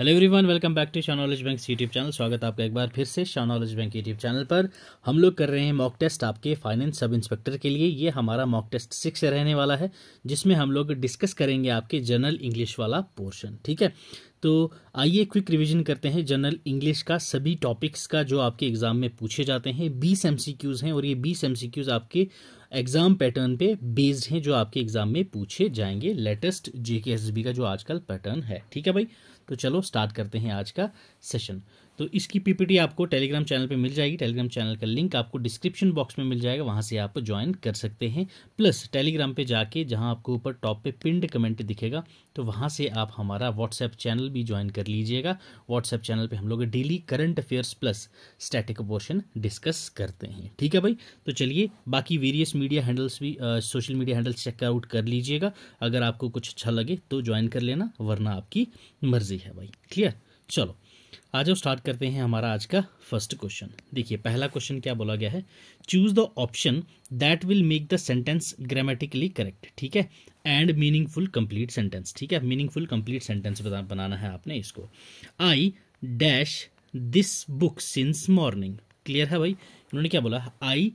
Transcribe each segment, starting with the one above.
hello everyone welcome back to Shah knowledge bank YouTube channel स्वागत आपका एक बार फिर से Shah knowledge bank YouTube channel पर हम लोग कर रहे हैं मॉक टेस्ट आपके फाइनेंस सब इंस्पेक्टर के लिए ये हमारा मॉक टेस्ट सिक्स रहने वाला है जिसमें हम लोग डिस्कस करेंगे आपके जनरल इंग्लिश वाला पोर्शन ठीक है तो आइए क्विक रिविजन करते हैं जनरल इंग्लिश का सभी टॉपिक्स का जो आपके एग्ज़ाम में पूछे जाते हैं बीस एम हैं और ये बीस एम आपके एग्ज़ाम पैटर्न पे बेस्ड हैं जो आपके एग्ज़ाम में पूछे जाएंगे लेटेस्ट जेके का जो आजकल पैटर्न है ठीक है भाई तो चलो स्टार्ट करते हैं आज का सेशन तो इसकी पीपीटी आपको टेलीग्राम चैनल पे मिल जाएगी टेलीग्राम चैनल का लिंक आपको डिस्क्रिप्शन बॉक्स में मिल जाएगा वहाँ से आप ज्वाइन कर सकते हैं प्लस टेलीग्राम पे जाके जहाँ आपको ऊपर टॉप पे पिंड कमेंट दिखेगा तो वहाँ से आप हमारा व्हाट्सएप चैनल भी ज्वाइन कर लीजिएगा व्हाट्सएप चैनल पर हम लोग daily current affairs plus static portion discuss करते हैं ठीक है भाई तो चलिए बाकी वेरियस मीडिया हैंडल्स भी सोशल मीडिया हैंडल्स चेकआउट कर लीजिएगा अगर आपको कुछ अच्छा लगे तो ज्वाइन कर लेना वरना आपकी मर्जी है भाई क्लियर चलो आज हम स्टार्ट करते हैं हमारा आज का फर्स्ट क्वेश्चन देखिए पहला क्वेश्चन क्या बोला गया है choose the option that will make the sentence grammatically correct ठीक है एंड मीनिंगफुल कंप्लीट सेंटेंस ठीक है मीनिंगफुल कंप्लीट सेंटेंस बनाना है आपने इसको I dash this book since morning clear है भाई इन्होंने क्या बोला I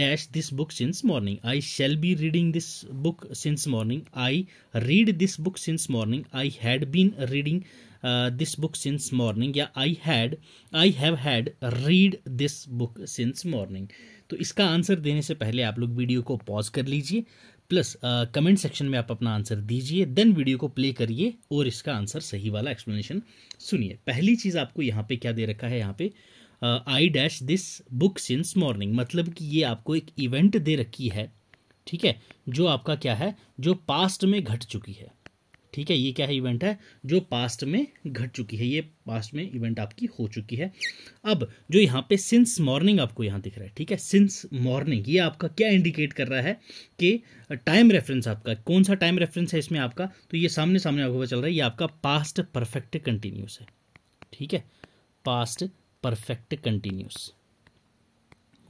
dash this book since morning I shall be reading this book since morning I read this book since morning I had been reading this book since morning या I had I have had read this book since morning तो इसका answer देने से पहले आप लोग video को pause कर लीजिए प्लस कमेंट सेक्शन में आप अपना आंसर दीजिए देन वीडियो को प्ले करिए और इसका आंसर सही वाला एक्सप्लेनेशन सुनिए पहली चीज़ आपको यहाँ पे क्या दे रखा है यहाँ पे I dash this book since morning मतलब कि ये आपको एक इवेंट दे रखी है ठीक है जो आपका क्या है जो पास्ट में घट चुकी है ठीक है ये क्या है इवेंट है जो पास्ट में घट चुकी है ये पास्ट में इवेंट आपकी हो चुकी है अब जो यहाँ पे सिंस मॉर्निंग आपको यहाँ दिख रहा है ठीक है सिंस मॉर्निंग ये आपका क्या इंडिकेट कर रहा है कि टाइम रेफरेंस आपका कौन सा टाइम रेफरेंस है इसमें आपका तो ये सामने सामने आपको चल रहा है ये आपका पास्ट परफेक्ट कंटिन्यूस है ठीक है past perfect continuous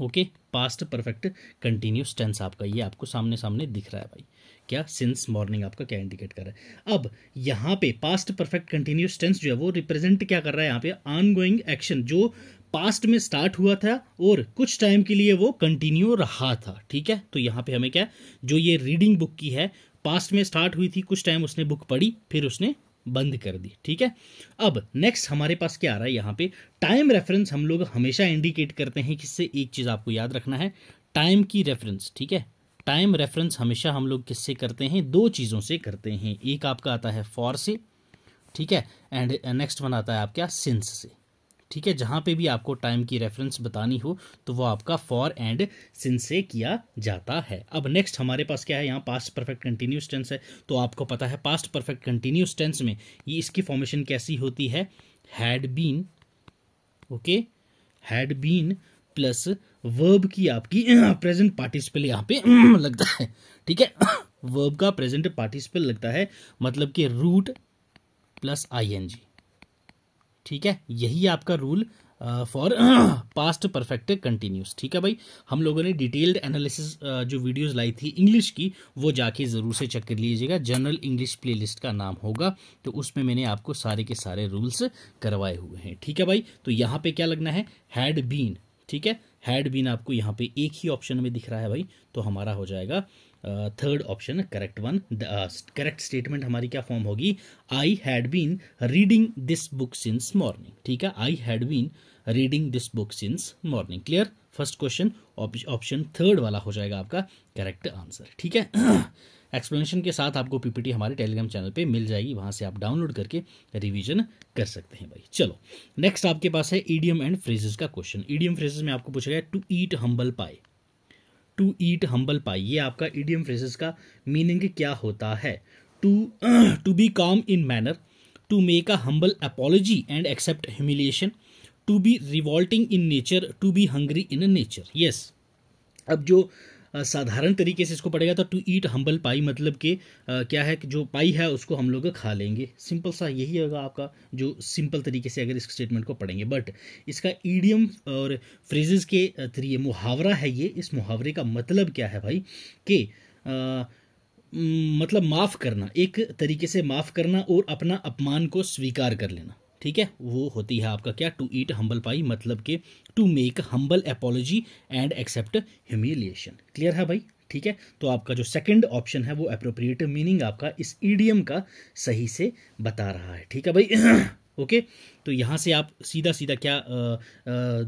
okay past perfect continuous tense आपका ये आपको सामने सामने दिख रहा है भाई क्या सिंस मॉर्निंग आपका क्या इंडिकेट कर रहा है अब यहाँ पे पास्ट परफेक्ट कंटिन्यूस टेंस जो है वो रिप्रेजेंट क्या कर रहा है यहाँ पे ऑन गोइंग एक्शन जो पास्ट में स्टार्ट हुआ था और कुछ टाइम के लिए वो कंटिन्यू रहा था ठीक है तो यहाँ पे हमें क्या जो ये रीडिंग बुक की है पास्ट में स्टार्ट हुई थी कुछ टाइम उसने बुक पढ़ी फिर उसने बंद कर दी ठीक है अब नेक्स्ट हमारे पास क्या आ रहा है यहाँ पे टाइम रेफरेंस हम लोग हमेशा इंडिकेट करते हैं किससे एक चीज़ आपको याद रखना है टाइम की रेफरेंस ठीक है टाइम रेफरेंस हमेशा हम लोग किससे करते हैं दो चीज़ों से करते हैं एक आपका आता है फॉर से ठीक है एंड नेक्स्ट वन आता है आपका सिंस से ठीक है जहां पे भी आपको टाइम की रेफरेंस बतानी हो तो वो आपका फॉर एंड सिंस से किया जाता है अब नेक्स्ट हमारे पास क्या है यहाँ पास्ट परफेक्ट कंटिन्यूस टेंस है तो आपको पता है पास्ट परफेक्ट कंटिन्यूस टेंस में ये इसकी फॉर्मेशन कैसी होती है had been okay had been plus verb की आपकी प्रेजेंट पार्टिसिपल यहाँ पे लगता है ठीक है वर्ब का प्रेजेंट पार्टिसिपल लगता है मतलब कि root plus I N G ठीक है यही आपका rule for past perfect continuous ठीक है भाई हम लोगों ने डिटेल्ड एनालिसिस uh, जो वीडियोस लाई थी इंग्लिश की वो जाके ज़रूर से चेक कर लीजिएगा जनरल इंग्लिश प्लेलिस्ट का नाम होगा तो उसमें मैंने आपको सारे के सारे रूल्स करवाए हुए हैं ठीक है भाई तो यहाँ पे क्या लगना है हैड बीन ठीक है हैड बीन आपको यहाँ पे एक ही ऑप्शन में दिख रहा है भाई तो हमारा हो जाएगा third option correct one correct statement हमारी क्या फॉर्म होगी I had been reading this book since morning ठीक है I had been reading this book since morning clear first question option third वाला हो जाएगा आपका करेक्ट आंसर ठीक है एक्सप्लेनेशन के साथ आपको पीपीटी हमारे टेलीग्राम चैनल पे मिल जाएगी वहां से आप डाउनलोड करके रिवीजन कर सकते हैं भाई चलो नेक्स्ट आपके पास है ईडीएम एंड फ्रेजेस का क्वेश्चन ईडीएम फ्रेजेस में आपको पूछा गया to eat humble pie to eat humble pie ये आपका ईडीएम फ्रेजेस का मीनिंग क्या होता है to to be calm in manner to make a humble apology and accept humiliation to be revolting in nature to be hungry in nature yes अब जो साधारण तरीके से इसको पड़ेगा तो टू ईट हम्बल पाई मतलब कि क्या है कि जो पाई है उसको हम लोग खा लेंगे सिंपल सा यही होगा आपका जो सिंपल तरीके से अगर इस स्टेटमेंट को पढ़ेंगे बट इसका ईडियम और फ्रेजेस के थ्री मुहावरा है ये इस मुहावरे का मतलब क्या है भाई कि मतलब माफ़ करना एक तरीके से माफ़ करना और अपना अपमान को स्वीकार कर लेना ठीक है वो होती है आपका क्या टू ईट हम्बल पाई मतलब के to make humble apology and accept humiliation clear है भाई ठीक है तो आपका जो सेकंड ऑप्शन है वो अप्रोप्रिएट मीनिंग आपका इस ईडीएम का सही से बता रहा है ठीक है भाई ओके तो यहाँ से आप सीधा सीधा क्या आ, आ,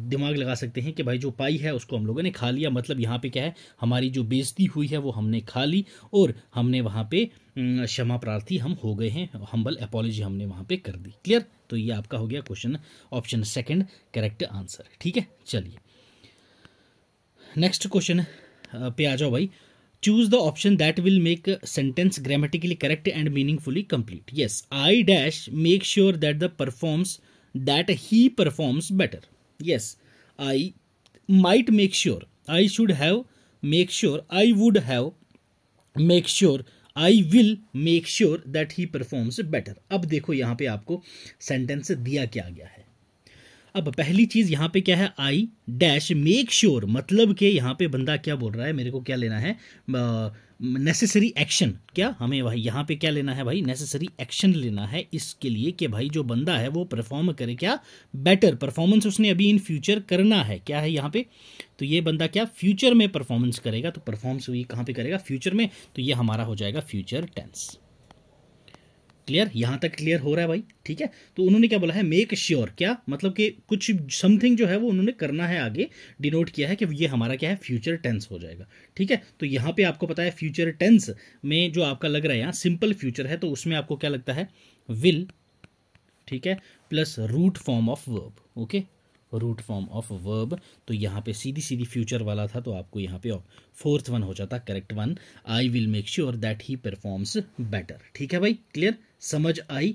दिमाग लगा सकते हैं कि भाई जो पाई है उसको हम लोगों ने खा लिया मतलब यहाँ पे क्या है हमारी जो बेजती हुई है वो हमने खा ली और हमने वहाँ पे क्षमा प्रार्थी हम हो गए हैं हम्बल एपोलॉजी हमने वहाँ पे कर दी क्लियर तो ये आपका हो गया question option second correct answer ठीक है चलिए नेक्स्ट क्वेश्चन पे आ जाओ भाई choose the option that will make sentence grammatically correct and meaningfully complete yes I dash make sure that the performs that he performs better yes I might make sure I should have make sure I would have make sure I will make sure that he performs better अब देखो यहाँ पे आपको sentence दिया क्या गया है अब पहली चीज़ यहाँ पे क्या है आई डैश मेक श्योर मतलब कि यहाँ पे बंदा क्या बोल रहा है मेरे को क्या लेना है नेसेसरी एक्शन क्या हमें भाई यहाँ पे क्या लेना है भाई नेसेसरी एक्शन लेना है इसके लिए कि भाई जो बंदा है वो परफॉर्म करे क्या बेटर परफॉर्मेंस उसने अभी इन फ्यूचर करना है क्या है यहाँ पे तो ये बंदा क्या फ्यूचर में परफॉर्मेंस करेगा तो परफॉर्मेंस ये कहाँ पे करेगा फ्यूचर में तो ये हमारा हो जाएगा फ्यूचर टेंस क्लियर यहां तक क्लियर हो रहा है भाई ठीक है तो उन्होंने क्या बोला है मेक श्योर sure, क्या मतलब कि कुछ समथिंग जो है वो उन्होंने करना है आगे डिनोट किया है कि ये हमारा क्या है फ्यूचर टेंस हो जाएगा ठीक है तो यहां पे आपको पता है फ्यूचर टेंस में जो आपका लग रहा है यहाँ सिंपल फ्यूचर है तो उसमें आपको क्या लगता है विल ठीक है plus root form of verb okay root form of verb तो यहाँ पे सीधी सीधी फ्यूचर वाला था तो आपको यहाँ पे फोर्थ वन हो जाता correct one I will make sure that he performs better ठीक है भाई क्लियर समझ आई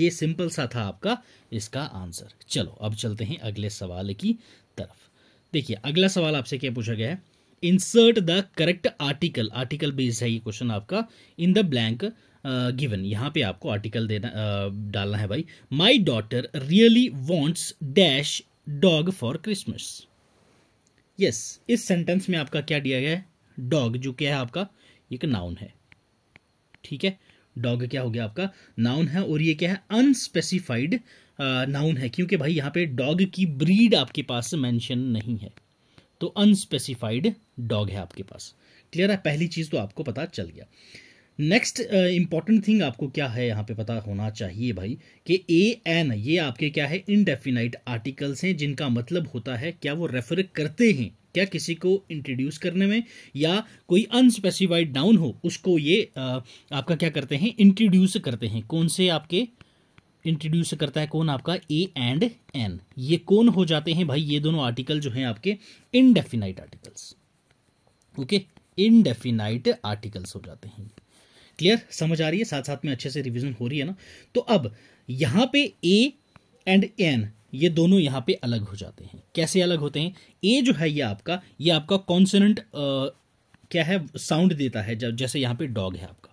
ये सिंपल सा था आपका इसका आंसर चलो अब चलते हैं अगले सवाल की तरफ देखिए अगला सवाल आपसे क्या पूछा गया है insert the correct article article based है ये क्वेश्चन आपका इन द ब्लैंक गिवन यहाँ पे आपको आर्टिकल देना uh, डालना है भाई my daughter really wants dash dog for Christmas yes इस सेंटेंस में आपका क्या दिया गया है डॉग जो क्या है आपका एक नाउन है ठीक है डॉग क्या हो गया आपका नाउन है और ये क्या है अनस्पेसिफाइड नाउन है क्योंकि भाई यहां पे डॉग की ब्रीड आपके पास मेंशन नहीं है तो अनस्पेसिफाइड डॉग है आपके पास क्लियर है पहली चीज़ तो आपको पता चल गया नेक्स्ट इंपॉर्टेंट थिंग आपको क्या है यहाँ पे पता होना चाहिए भाई कि ए एन ये आपके क्या है इनडेफिनाइट आर्टिकल्स हैं जिनका मतलब होता है क्या वो रेफर करते हैं क्या किसी को इंट्रोड्यूस करने में या कोई अनस्पेसिफाइड डाउन हो उसको ये आ, uh, आपका क्या करते हैं इंट्रोड्यूस करते हैं कौन से आपके इंट्रोड्यूस करता है कौन आपका ए एंड एन ये कौन हो जाते हैं भाई ये दोनों आर्टिकल जो हैं आपके indefinite articles okay indefinite articles हो जाते हैं क्लियर समझ आ रही है साथ साथ में अच्छे से रिविजन हो रही है ना तो अब यहाँ पे ए एंड एन ये दोनों यहाँ पे अलग हो जाते हैं कैसे अलग होते हैं ए जो है ये आपका ये आपका कॉन्सनेंट क्या है साउंड देता है जब जैसे यहाँ पे डॉग है आपका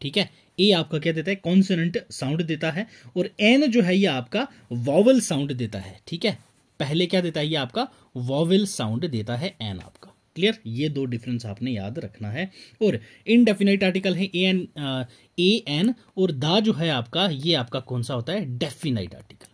ठीक है ए आपका क्या देता है कॉन्सनेंट साउंड देता है और एन जो है ये आपका वॉवल साउंड देता है ठीक है पहले क्या देता है ये आपका वॉवल साउंड देता है एन आपका क्लियर ये दो डिफरेंस आपने याद रखना है और इनडेफिनेट आर्टिकल है ए एन ए एन और द जो है आपका ये आपका कौन सा होता है डेफिनाइट आर्टिकल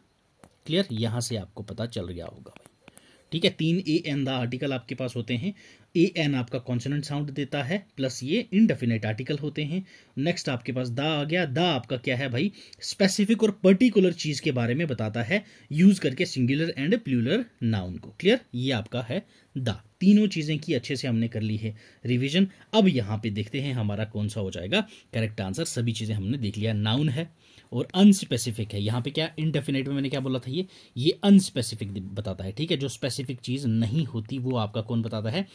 क्लियर यहां से आपको पता चल गया होगा भाई ठीक है तीन ए एन द आर्टिकल आपके पास होते हैं ए एन आपका कॉन्सोनेंट साउंड देता है प्लस ये इनडेफिनेट आर्टिकल होते हैं नेक्स्ट आपके पास दा आ गया दा आपका क्या है भाई स्पेसिफिक और पर्टिकुलर चीज़ के बारे में बताता है यूज़ करके सिंगुलर एंड प्लूलर नाउन को क्लियर ये आपका है दा तीनों चीज़ें की अच्छे से हमने कर ली है रिविजन अब यहाँ पे देखते हैं हमारा कौन सा हो जाएगा करेक्ट आंसर सभी चीज़ें हमने देख लिया नाउन है और अनस्पेसिफिक है यहाँ पे क्या इनडेफिनेट में मैंने क्या बोला था ये ये अनस्पेसिफिक बताता है ठीक है जो स्पेसिफिक चीज़ नहीं होती वो आपका कौन बताता है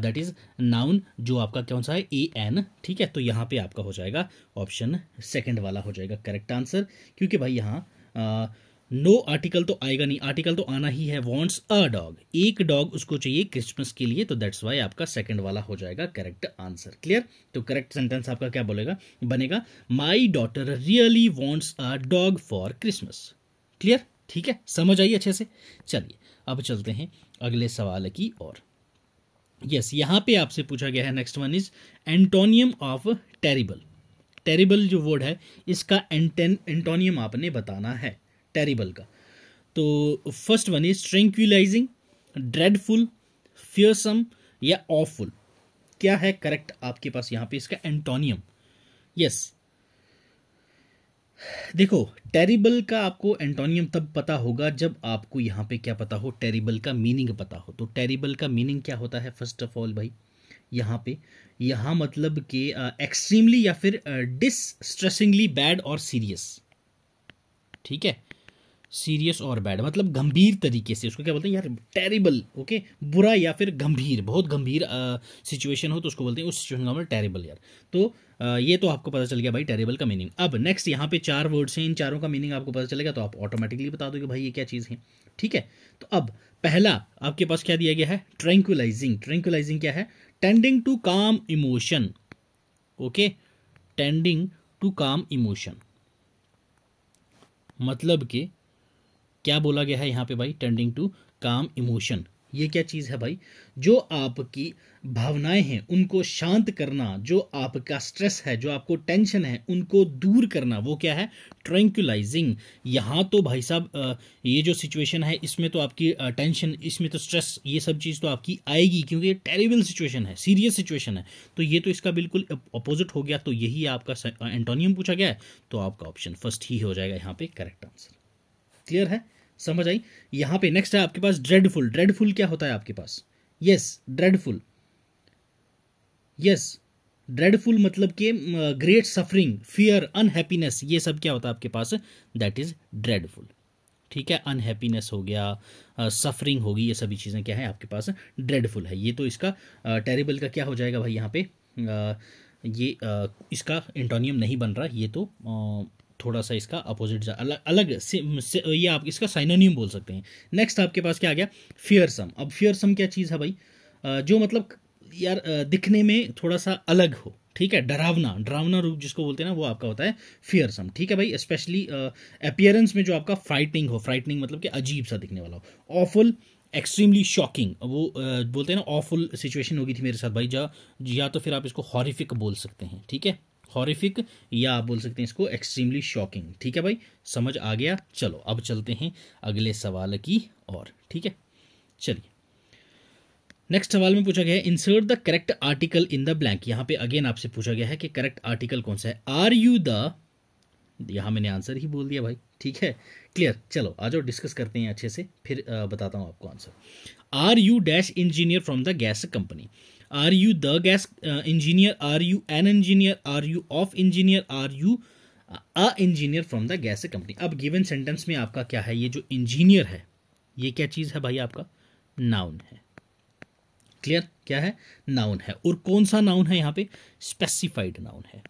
दैट इज़ नाउन जो आपका कौन सा है ए एन ठीक है तो यहाँ पे आपका हो जाएगा ऑप्शन सेकेंड वाला हो जाएगा करेक्ट आंसर क्योंकि भाई यहाँ uh, नो no आर्टिकल तो आएगा नहीं आर्टिकल तो आना ही है वॉन्ट्स अ डॉग एक डॉग उसको चाहिए क्रिसमस के लिए तो दैट्स वाई आपका सेकंड वाला हो जाएगा करेक्ट आंसर क्लियर तो करेक्ट सेंटेंस आपका क्या बोलेगा बनेगा my daughter really wants a dog for Christmas clear ठीक है समझ आई अच्छे से चलिए अब चलते हैं अगले सवाल की और यस yes, यहां पे आपसे पूछा गया है next one is antonym of terrible terrible जो वर्ड है इसका एंटेन एंटोनियम आपने बताना है टेरिबल का तो first one is tranquilizing dreadful fearsome या ऑफुल क्या है करेक्ट आपके पास यहां पे इसका एंटोनियम यस देखो टेरिबल का आपको एंटोनियम तब पता होगा जब आपको यहां पे क्या पता हो टेरिबल का मीनिंग पता हो तो टेरिबल का मीनिंग क्या होता है फर्स्ट ऑफ ऑल भाई यहां पे यहां मतलब कि एक्सट्रीमली या फिर डिस्ट्रेसिंगली बैड और सीरियस ठीक है सीरियस और बैड मतलब गंभीर तरीके से उसको क्या बोलते हैं यार टेरिबल ओके बुरा या फिर गंभीर बहुत गंभीर सिचुएशन हो तो उसको बोलते हैं उस सिचुएशन का टेरिबल मतलब यार तो आ, ये तो आपको पता चल गया भाई टेरिबल का मीनिंग अब नेक्स्ट यहाँ पे चार वर्ड्स हैं इन चारों का मीनिंग आपको पता चलेगा तो आप ऑटोमेटिकली बता दोगे भाई ये क्या चीज़ है ठीक है तो अब पहला आपके पास क्या दिया गया है ट्रैंकुलाइजिंग ट्रैंकुलाइजिंग क्या है tending to calm emotion okay tending to calm emotion मतलब कि क्या बोला गया है यहाँ पे भाई टेंडिंग टू काम इमोशन ये क्या चीज़ है भाई जो आपकी भावनाएं हैं उनको शांत करना जो आपका स्ट्रेस है जो आपको टेंशन है उनको दूर करना वो क्या है ट्रैंक्यूलाइजिंग यहाँ तो भाई साहब ये जो सिचुएशन है इसमें तो आपकी टेंशन इसमें तो स्ट्रेस ये सब चीज़ तो आपकी आएगी क्योंकि ये टेरिबल सिचुएशन है सीरियस सिचुएशन है तो ये तो इसका बिल्कुल अपोजिट हो गया तो यही आपका एंटोनियम पूछा गया है तो आपका ऑप्शन फर्स्ट ही हो जाएगा यहाँ पे करेक्ट आंसर क्लियर है समझ आई यहां पे नेक्स्ट है आपके पास ड्रेडफुल ड्रेडफुल क्या होता है आपके पास यस ड्रेडफुल यस ड्रेडफुल मतलब के ग्रेट सफरिंग फियर अनहैप्पीनेस ये सब क्या होता है आपके पास दैट इज़ ड्रेडफुल ठीक है अनहैप्पीनेस हो गया सफरिंग होगी ये सभी चीज़ें क्या है आपके पास ड्रेडफुल है ये तो इसका टेरिबल का क्या हो जाएगा भाई यहाँ पे आ, ये आ, इसका इंटोनियम नहीं बन रहा ये तो थोड़ा सा इसका अपोजिट जा अलग अलग से, से, ये आप इसका साइनोनियम बोल सकते हैं नेक्स्ट आपके पास क्या आ गया फियरसम अब फियरसम क्या चीज़ है भाई जो मतलब यार दिखने में थोड़ा सा अलग हो ठीक है डरावना डरावना रूप जिसको बोलते हैं ना वो आपका होता है फियरसम ठीक है भाई स्पेशली अपियरेंस में जो आपका फ्राइटनिंग हो फ्राइटनिंग मतलब कि अजीब सा दिखने वाला हो ऑफुल एक्सट्रीमली शॉकिंग वो बोलते हैं ना ऑफुल सिचुएशन होगी थी मेरे साथ भाई जा या तो फिर आप इसको हॉरिफिक बोल सकते हैं ठीक है हॉरिफिक या आप बोल सकते हैं इसको एक्सट्रीमली शॉकिंग ठीक है भाई समझ आ गया चलो अब चलते हैं अगले सवाल की और ठीक है चलिए नेक्स्ट सवाल में पूछा गया है insert the correct article in the blank यहां पे अगेन आपसे पूछा गया है कि करेक्ट आर्टिकल कौन सा है आर यू द यहां मैंने आंसर ही बोल दिया भाई ठीक है क्लियर चलो आ जाओ डिस्कस करते हैं अच्छे से फिर बताता हूं आपको answer are you dash engineer from the gas company are you the gas engineer are you an engineer are you of engineer are you a engineer from the gas company अब given sentence में आपका क्या है ये जो engineer है ये क्या चीज़ है भाई आपका नाउन है क्लियर क्या है नाउन है और कौन सा नाउन है यहाँ पे स्पेसिफाइड नाउन है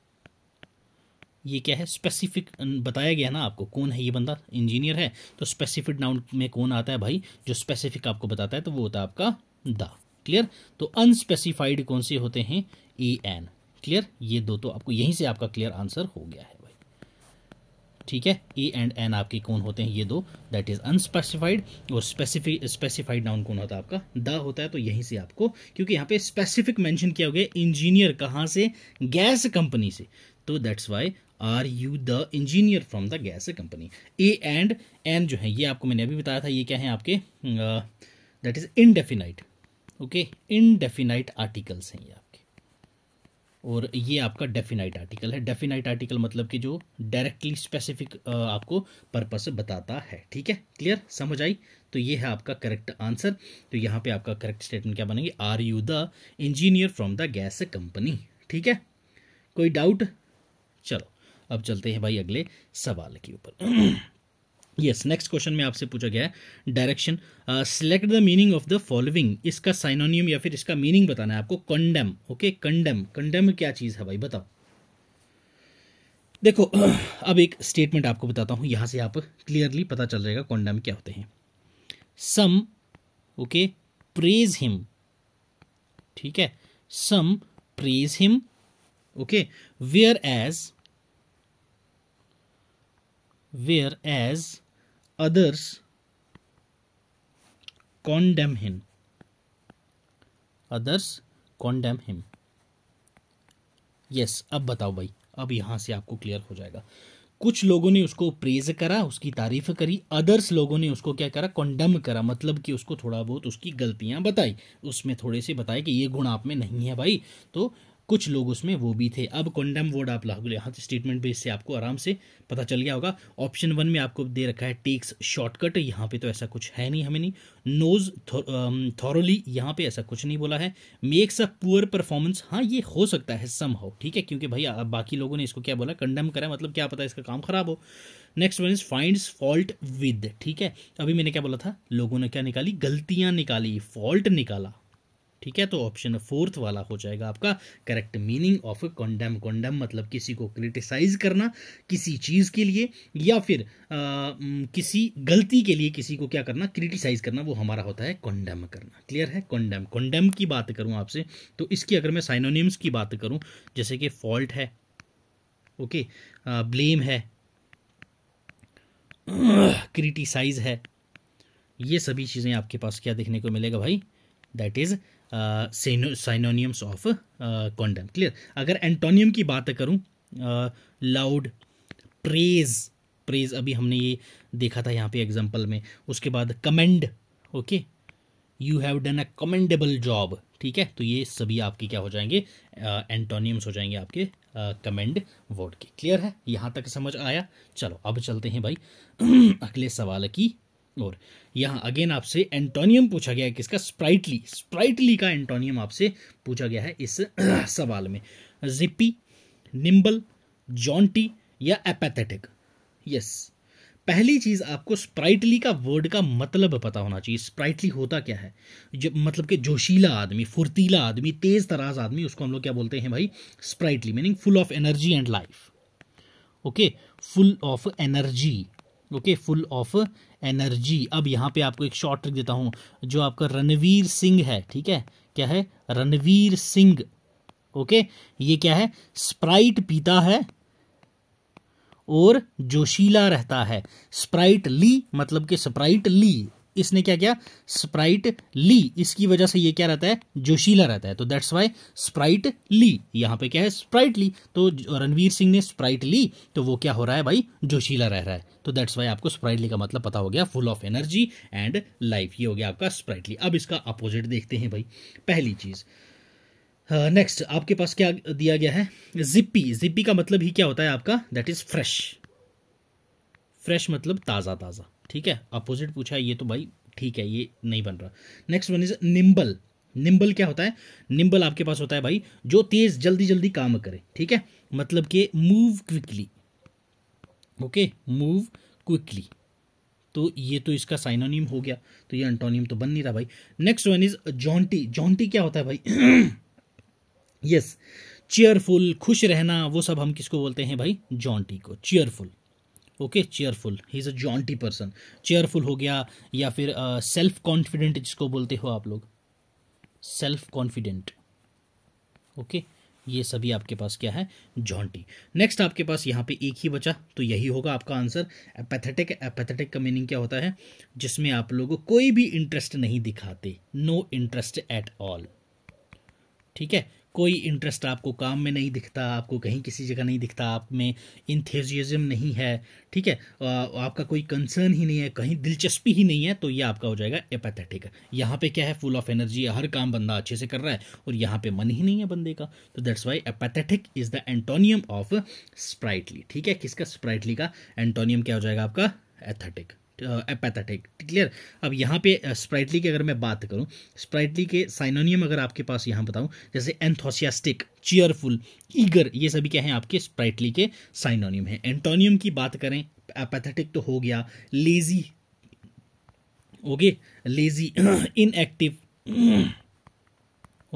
ये क्या है स्पेसिफिक बताया गया ना आपको कौन है ये बंदा इंजीनियर है तो स्पेसिफिक नाउन में कौन आता है भाई जो स्पेसिफिक आपको बताता है तो वो होता है आपका द क्लियर तो अनस्पेसिफाइड कौन से होते हैं ई एन क्लियर ये दो तो आपको यहीं से आपका क्लियर आंसर हो गया है भाई ठीक है ई एंड एन आपके कौन होते हैं ये दो दैट इज अनस्पेसिफाइड और स्पेसिफिक स्पेसिफाइड नाउन कौन होता है आपका द होता है तो यहीं से आपको क्योंकि यहाँ पे स्पेसिफिक मेंशन किया गया इंजीनियर कहाँ से गैस कंपनी से तो that's why are you the engineer from the gas company a and an जो है ये आपको मैंने अभी बताया था ये क्या है आपके that is indefinite okay indefinite articles हैं ये आपके और ये आपका डेफिनाइट आर्टिकल है डेफिनाइट आर्टिकल मतलब कि जो डायरेक्टली स्पेसिफिक आपको पर्पस बताता है ठीक है क्लियर समझ आई तो ये है आपका करेक्ट आंसर तो यहाँ पे आपका करेक्ट स्टेटमेंट क्या बनेगी are you the engineer from the gas company ठीक है कोई डाउट चलो अब चलते हैं भाई अगले सवाल के ऊपर यस नेक्स्ट क्वेश्चन में आपसे पूछा गया है direction select the meaning of the following इसका साइनोनियम या फिर इसका मीनिंग बताना है आपको कंडेम ओके कंडेम कंडेम क्या चीज़ है भाई बताओ देखो अब एक स्टेटमेंट आपको बताता हूं यहां से आप क्लियरली पता चल जाएगा कंडेम क्या होते हैं सम ओके प्रेज हिम ठीक है some praise him okay whereas whereas others condemn him others condemn him yes अब बताओ भाई अब यहां से आपको क्लियर हो जाएगा कुछ लोगों ने उसको प्रेज करा उसकी तारीफ करी अदर्स लोगों ने उसको क्या करा कॉन्डम करा मतलब कि उसको थोड़ा बहुत उसकी गलतियां बताई उसमें थोड़े से बताए कि ये गुण आप में नहीं है भाई तो कुछ लोग उसमें वो भी थे अब कंडम वर्ड आप लागू यहाँ से स्टेटमेंट बेस से आपको आराम से पता चल गया होगा ऑप्शन वन में आपको दे रखा है टेक्स शॉर्टकट यहाँ पे तो ऐसा कुछ है नहीं हमें नहीं नोज थॉरोली um, यहाँ पे ऐसा कुछ नहीं बोला है मेक्स अ पुअर परफॉर्मेंस हाँ ये हो सकता है सम हो ठीक है क्योंकि भाई बाकी लोगों ने इसको क्या बोला कंडम करा मतलब क्या पता इसका काम खराब हो next one is find fault with ठीक है अभी मैंने क्या बोला था लोगों ने क्या निकाली गलतियाँ निकाली फॉल्ट निकाला ठीक है तो ऑप्शन फोर्थ वाला हो जाएगा आपका correct meaning of condemn condemn मतलब किसी को क्रिटिसाइज करना किसी चीज़ के लिए या फिर आ, किसी गलती के लिए किसी को क्या करना क्रिटिसाइज करना वो हमारा होता है कॉन्डेम करना क्लियर है कॉन्डेम कॉन्डेम की बात करूं आपसे तो इसकी अगर मैं साइनोनिम्स की बात करूं जैसे कि फॉल्ट है ओके ब्लेम है क्रिटिसाइज है ये सभी चीज़ें आपके पास क्या देखने को मिलेगा भाई that is synonyms of condemn clear अगर एंटोनियम की बात करूँ लाउड प्रेज प्रेज अभी हमने ये देखा था यहाँ पे एग्जांपल में उसके बाद commend okay you have done a commendable job ठीक है तो ये सभी आपके क्या हो जाएंगे एंटोनियम्स uh, हो जाएंगे आपके कमेंड वर्ड के क्लियर है यहाँ तक समझ आया चलो अब चलते हैं भाई अगले सवाल की और यहाँ अगेन आपसे एंटोनियम पूछा गया है किसका स्प्राइटली स्प्राइटली का एंटोनियम आपसे पूछा गया है इस सवाल में जिप्पी निम्बल जॉन्टी या एपैथेटिक यस पहली चीज़ आपको स्प्राइटली का वर्ड का मतलब पता होना चाहिए स्प्राइटली होता क्या है जो मतलब कि जोशीला आदमी फुर्तीला आदमी तेज़ तराज आदमी उसको हम लोग क्या बोलते हैं भाई sprightly meaning full of energy and life okay full of energy okay full of energy अब यहाँ पे आपको एक शॉर्ट ट्रिक देता हूँ जो आपका रणवीर सिंह है ठीक है क्या है रणवीर सिंह ओके ये क्या है स्प्राइट पीता है और जोशीला रहता है स्प्राइट ली मतलब कि स्प्राइट ली इसने क्या किया स्प्राइट ली इसकी वजह से ये क्या रहता है जोशीला रहता है तो दैट्स वाई स्प्राइट ली यहां पे क्या है स्प्राइट ली तो रणवीर सिंह ने स्प्राइट ली तो वो क्या हो रहा है भाई जोशीला रह रहा है तो दैट्स वाई आपको ली का मतलब पता हो गया full of energy and life ये हो गया आपका स्प्राइटली अब इसका अपोजिट देखते हैं भाई पहली चीज़ नेक्स्ट हाँ, uh, आपके पास क्या दिया गया है जिप्पी जिप्पी का मतलब ही क्या होता है आपका दैट इज़ फ्रेश फ्रेश मतलब ताज़ा ताज़ा ठीक है अपोजिट पूछा ये तो भाई ठीक है ये नहीं बन रहा next one is nimble nimble क्या होता है निम्बल आपके पास होता है भाई जो तेज जल्दी जल्दी काम करे ठीक है मतलब कि move quickly okay move quickly तो ये तो इसका साइनोनियम हो गया तो ये अंटोनियम तो बन नहीं रहा भाई next one is jaunty jaunty क्या होता है भाई यस चेयरफुल खुश रहना वो सब हम किसको बोलते हैं भाई जॉन्टी को cheerful okay cheerful he is a jaunty person cheerful हो गया या फिर सेल्फ uh, कॉन्फिडेंट जिसको बोलते हो आप लोग सेल्फ कॉन्फिडेंट ओके ये सभी आपके पास क्या है जॉन्टी नेक्स्ट आपके पास यहाँ पे एक ही बचा तो यही होगा आपका आंसर एपैथेटिक एपैथेटिक का मीनिंग क्या होता है जिसमें आप लोगों कोई भी इंटरेस्ट नहीं दिखाते नो इंटरेस्ट एट ऑल ठीक है कोई इंटरेस्ट आपको काम में नहीं दिखता आपको कहीं किसी जगह नहीं दिखता आप में इंथेजियज़म नहीं है ठीक है आपका कोई कंसर्न ही नहीं है कहीं दिलचस्पी ही नहीं है तो ये आपका हो जाएगा एपैथेटिक यहाँ पे क्या है फुल ऑफ एनर्जी है हर काम बंदा अच्छे से कर रहा है और यहाँ पे मन ही नहीं है बंदे का तो that's why apathetic is the antonym of sprightly ठीक है किसका स्प्राइटली का एंटोनियम क्या हो जाएगा आपका एथेटिक एपैथेटिक क्लियर अब यहाँ पे स्प्राइटली की अगर मैं बात करूँ स्प्राइटली के साइनोनियम अगर आपके पास यहाँ बताऊँ जैसे एंथोसियास्टिक चीयरफुल ईगर ये सभी क्या हैं आपके स्प्राइटली के साइनोनियम हैं एंटोनियम की बात करें एपैथेटिक तो हो गया lazy okay lazy inactive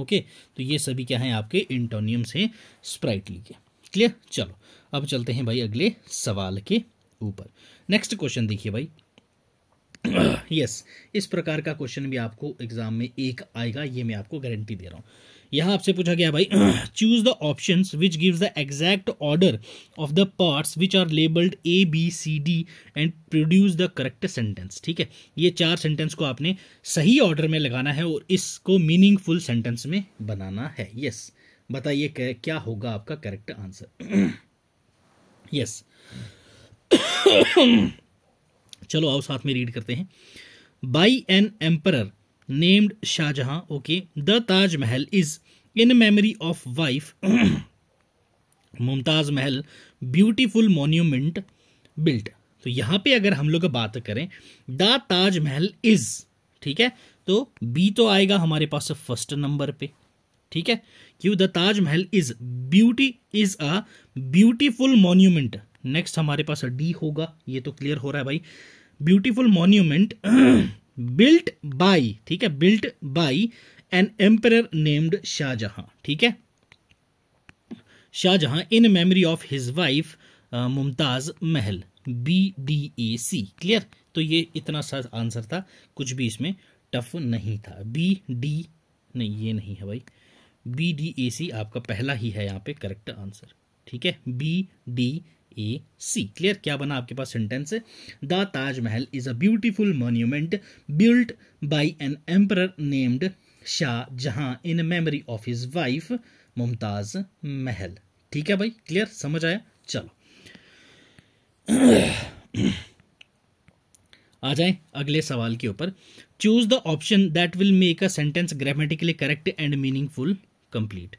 okay तो ये सभी क्या हैं आपके इंटोनियम्स हैं स्प्राइटली के क्लियर चलो अब चलते हैं भाई अगले सवाल के ऊपर नेक्स्ट क्वेश्चन देखिए भाई यस इस प्रकार का क्वेश्चन भी आपको एग्जाम में एक आएगा ये मैं आपको गारंटी दे रहा हूँ यहाँ आपसे पूछा गया भाई choose the option which gives the exact order of the parts which are labelled A B C D and produce the correct sentence ठीक है ये चार सेंटेंस को आपने सही ऑर्डर में लगाना है और इसको मीनिंगफुल सेंटेंस में बनाना है यस बताइए क्या होगा आपका करेक्ट आंसर यस चलो आओ साथ में रीड करते हैं by an emperor named Shahjahan okay the Taj Mahal is in memory of wife Mumtaz Mahal beautiful monument built तो यहाँ पे अगर हम लोग बात करें द ताजमहल इज ठीक है तो बी तो आएगा हमारे पास फर्स्ट नंबर पे ठीक है क्यों the Taj Mahal is beauty is a beautiful monument next हमारे पास डी होगा ये तो क्लियर हो रहा है भाई ब्यूटीफुल मॉन्यूमेंट बिल्ट बाय ठीक है built by an emperor named Shahjahan ठीक है Shahjahan in memory of his wife Mumtaz Mahal B D A C clear तो ये इतना सा आंसर था कुछ भी इसमें टफ नहीं था बी डी नहीं ये नहीं है भाई बी डी ए सी आपका पहला ही है यहाँ पे करेक्ट आंसर ठीक है B D A C clear क्या बना आपके पास sentence the Taj Mahal is a beautiful monument built by an emperor named Shahjahan in memory of his wife Mumtaz Mahal ठीक है भाई क्लियर समझ आया चलो आ जाए अगले सवाल के ऊपर choose the option that will make a sentence grammatically correct and meaningful complete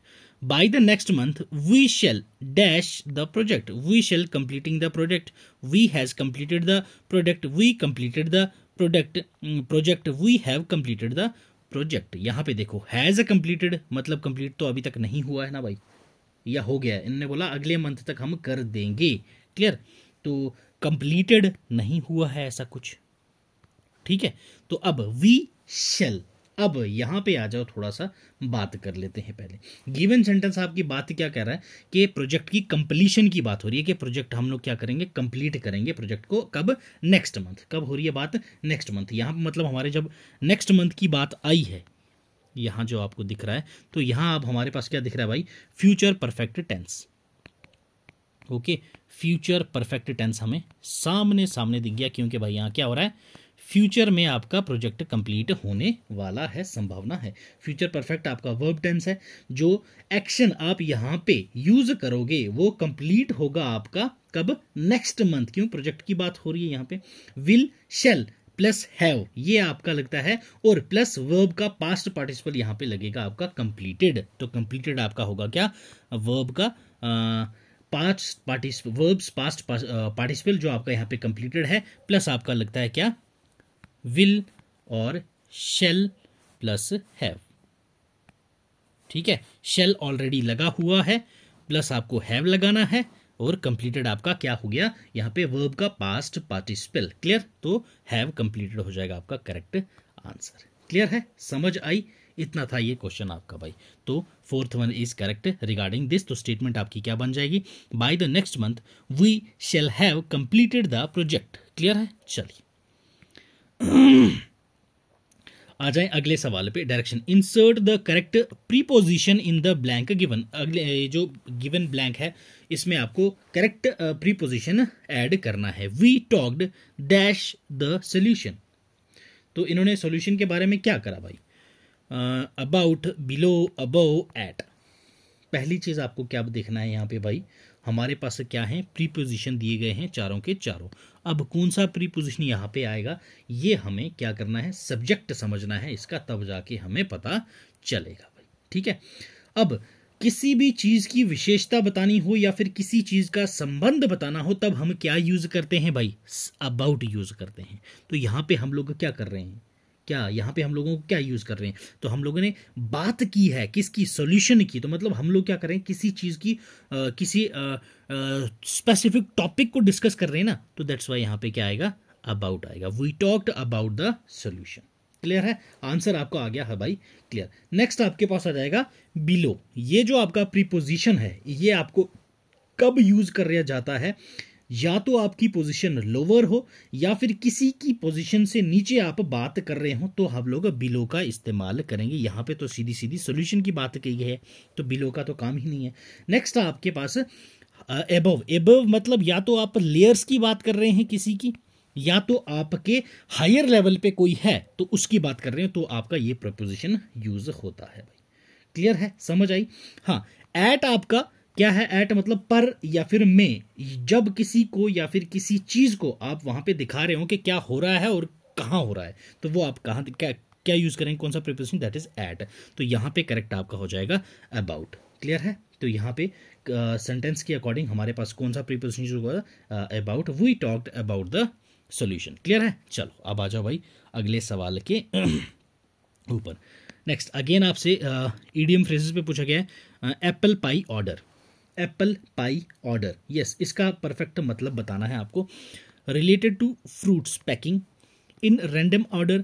by the next month we shall dash the project we shall completing the project we has completed the project we completed the product project we have completed the project यहां पे देखो has a completed मतलब complete तो अभी तक नहीं हुआ है ना भाई या हो गया इनने बोला अगले मंथ तक हम कर देंगे क्लियर तो कंप्लीटेड नहीं हुआ है ऐसा कुछ ठीक है तो अब वी शेल अब यहाँ पे आ जाओ थोड़ा सा बात कर लेते हैं पहले गिवन सेंटेंस आपकी बात क्या कह रहा है कि प्रोजेक्ट की कंप्लीशन की बात हो रही है कि प्रोजेक्ट हम लोग क्या करेंगे कंप्लीट करेंगे प्रोजेक्ट को कब नेक्स्ट मंथ कब हो रही है बात नेक्स्ट मंथ यहाँ मतलब हमारे जब नेक्स्ट मंथ की बात आई है यहाँ जो आपको दिख रहा है तो यहाँ अब हमारे पास क्या दिख रहा है भाई future perfect tense okay future perfect tense हमें सामने सामने दिख गया क्योंकि भाई यहाँ क्या हो रहा है फ्यूचर में आपका प्रोजेक्ट कंप्लीट होने वाला है संभावना है फ्यूचर परफेक्ट आपका वर्ब टेंस है जो एक्शन आप यहाँ पे यूज करोगे वो कंप्लीट होगा आपका कब नेक्स्ट मंथ क्यों प्रोजेक्ट की बात हो रही है यहाँ पे विल शेल प्लस हैव ये आपका लगता है और प्लस वर्ब का पास्ट पार्टिसिपल यहाँ पे लगेगा आपका कंप्लीटेड तो कंप्लीटेड आपका होगा क्या वर्ब का आ, पास्ट पार्टिस वर्ब्स पास्ट पार्टिसिपल जो आपका यहाँ पे कंप्लीटेड है प्लस आपका लगता है क्या विल और शेल प्लस हैव ठीक है शेल ऑलरेडी लगा हुआ है प्लस आपको हैव लगाना है और कंप्लीटेड आपका क्या हो गया यहाँ पे वर्ब का पास्ट पार्टिसिपल क्लियर तो हैव कंप्लीटेड हो जाएगा आपका करेक्ट आंसर क्लियर है समझ आई इतना था ये क्वेश्चन आपका भाई तो fourth one is correct regarding this तो स्टेटमेंट आपकी क्या बन जाएगी by the next month we shall have completed the project clear है चलिए आ जाए अगले सवाल पे direction insert the correct preposition in the blank given अगले जो गिवन ब्लैंक है इसमें आपको करेक्ट प्रीपोजिशन ऐड करना है we talked dash the solution तो इन्होंने सोल्यूशन के बारे में क्या करा भाई अबाउट बिलो अबव एट पहली चीज़ आपको क्या देखना है यहाँ पे भाई हमारे पास क्या है प्रीपोजिशन दिए गए हैं चारों के चारों अब कौन सा प्रीपोजिशन यहाँ पे आएगा ये हमें क्या करना है सब्जेक्ट समझना है इसका तब जाके हमें पता चलेगा भाई ठीक है अब किसी भी चीज़ की विशेषता बतानी हो या फिर किसी चीज़ का संबंध बताना हो तब हम क्या यूज़ करते हैं भाई अबाउट यूज़ करते हैं तो यहाँ पे हम लोग क्या कर रहे हैं क्या यहाँ पे हम लोगों को क्या यूज़ कर रहे हैं तो हम लोगों ने बात की है किसकी सोल्यूशन की तो मतलब हम लोग क्या कर रहे हैं किसी चीज़ की आ, किसी स्पेसिफिक टॉपिक को डिस्कस कर रहे हैं ना तो दैट्स वाई यहाँ पे क्या आएगा अबाउट आएगा we talked about the solution clear है आंसर आपको आ गया है हाँ भाई क्लियर नेक्स्ट आपके पास आ जाएगा बिलो ये जो आपका प्रीपोजिशन है ये आपको कब यूज़ कर जाता है या तो आपकी पोजीशन लोअर हो या फिर किसी की पोजीशन से नीचे आप बात कर रहे हो तो हम लोग बिलो का इस्तेमाल करेंगे यहाँ पे तो सीधी सीधी सोल्यूशन की बात कही है तो बिलो का तो काम ही नहीं है नेक्स्ट आपके पास एबव एबव मतलब या तो आप लेयर्स की बात कर रहे हैं किसी की या तो आपके हायर लेवल पे कोई है तो उसकी बात कर रहे हैं तो आपका ये प्रपोजिशन यूज होता है भाई क्लियर है समझ आई हाँ एट आपका क्या है एट मतलब पर या फिर में जब किसी को या फिर किसी चीज़ को आप वहां पे दिखा रहे हो कि क्या हो रहा है और कहाँ हो रहा है तो वो आप कहाँ क्या क्या यूज़ करेंगे कौन सा प्रिपोजिशन दैट इज़ एट तो यहाँ पे करेक्ट आपका हो जाएगा अबाउट क्लियर है तो यहाँ पे सेंटेंस uh, के अकॉर्डिंग हमारे पास कौन सा प्रिपोजिशन होगा about we talked about the solution clear है चलो अब आ जाओ भाई अगले सवाल के ऊपर नेक्स्ट अगेन आपसे ईडीएम फ्रेजेस पे पूछा गया है apple pie order apple pie order yes इसका परफेक्ट मतलब बताना है आपको related to fruits packing in random order